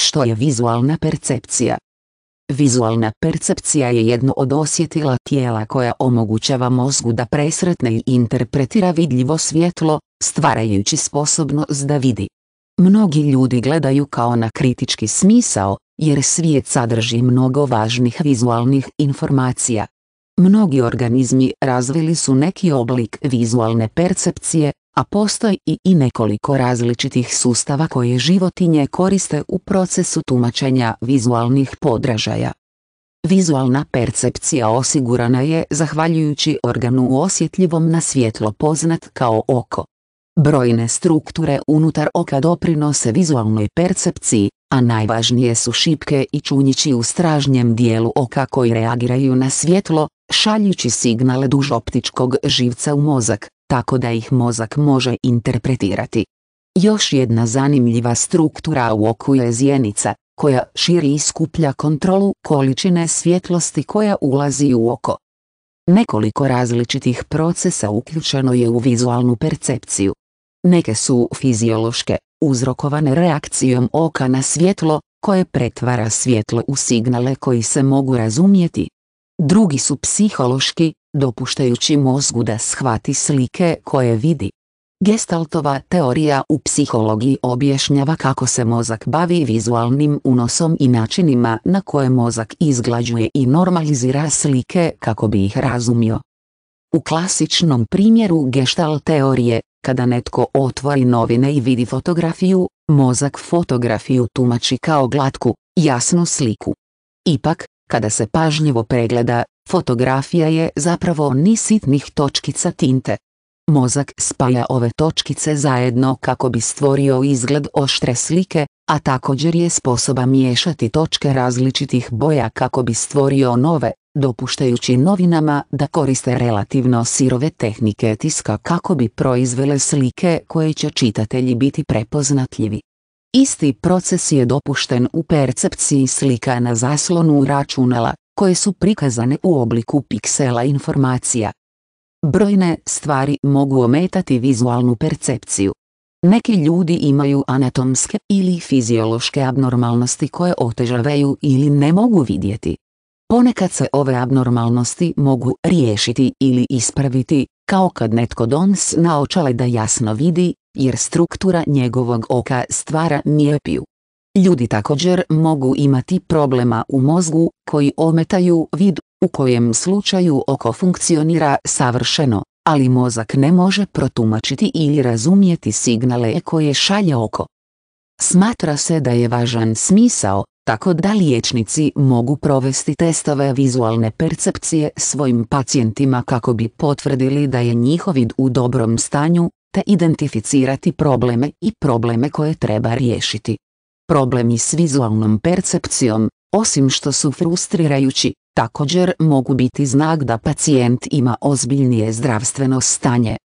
Što je vizualna percepcija? Vizualna percepcija je jedno od osjetila tijela koja omogućava mozgu da presretne i interpretira vidljivo svjetlo, stvarajući sposobnost da vidi. Mnogi ljudi gledaju kao na kritički smisao, jer svijet sadrži mnogo važnih vizualnih informacija. Mnogi organizmi razvili su neki oblik vizualne percepcije, a postoji i nekoliko različitih sustava koje životinje koriste u procesu tumačenja vizualnih podražaja. Vizualna percepcija osigurana je zahvaljujući organu osjetljivom na svjetlo poznat kao oko. Brojne strukture unutar oka doprinose vizualnoj percepciji, a najvažnije su šipke i čunjići u stražnjem dijelu oka koji reagiraju na svjetlo, šaljući signale duž optičkog živca u mozak, tako da ih mozak može interpretirati. Još jedna zanimljiva struktura u oku je zjenica, koja širi i skuplja kontrolu količine svjetlosti koja ulazi u oko. Nekoliko različitih procesa uključeno je u vizualnu percepciju. Neke su fiziološke, uzrokovane reakcijom oka na svjetlo, koje pretvara svjetlo u signale koji se mogu razumjeti. Drugi su psihološki, dopuštajući mozgu da shvati slike koje vidi. Gestaltova teorija u psihologiji objašnjava kako se mozak bavi vizualnim unosom i načinima na koje mozak izglađuje i normalizira slike kako bi ih razumio. U klasičnom primjeru gestalt teorije, kada netko otvori novine i vidi fotografiju, mozak fotografiju tumači kao glatku, jasnu sliku. Ipak, kada se pažljivo pregleda, fotografija je zapravo ni sitnih točkica tinte. Mozak spaja ove točkice zajedno kako bi stvorio izgled oštre slike, a također je sposoba miješati točke različitih boja kako bi stvorio nove, dopuštajući novinama da koriste relativno sirove tehnike tiska kako bi proizvele slike koje će čitatelji biti prepoznatljivi. Isti proces je dopušten u percepciji slika na zaslonu računala, koje su prikazane u obliku piksela informacija. Brojne stvari mogu ometati vizualnu percepciju. Neki ljudi imaju anatomske ili fiziološke abnormalnosti koje otežavaju ili ne mogu vidjeti. Ponekad se ove abnormalnosti mogu riješiti ili ispraviti, kao kad netko dons naočale da jasno vidi, jer struktura njegovog oka stvara mijepiju. Ljudi također mogu imati problema u mozgu koji ometaju vid, u kojem slučaju oko funkcionira savršeno, ali mozak ne može protumačiti ili razumjeti signale koje šalje oko. Smatra se da je važan smisao, tako da liječnici mogu provesti testove vizualne percepcije svojim pacijentima kako bi potvrdili da je njihov vid u dobrom stanju, te identificirati probleme i probleme koje treba riješiti. Problemi s vizualnom percepcijom, osim što su frustrirajući, također mogu biti znak da pacijent ima ozbiljnije zdravstveno stanje.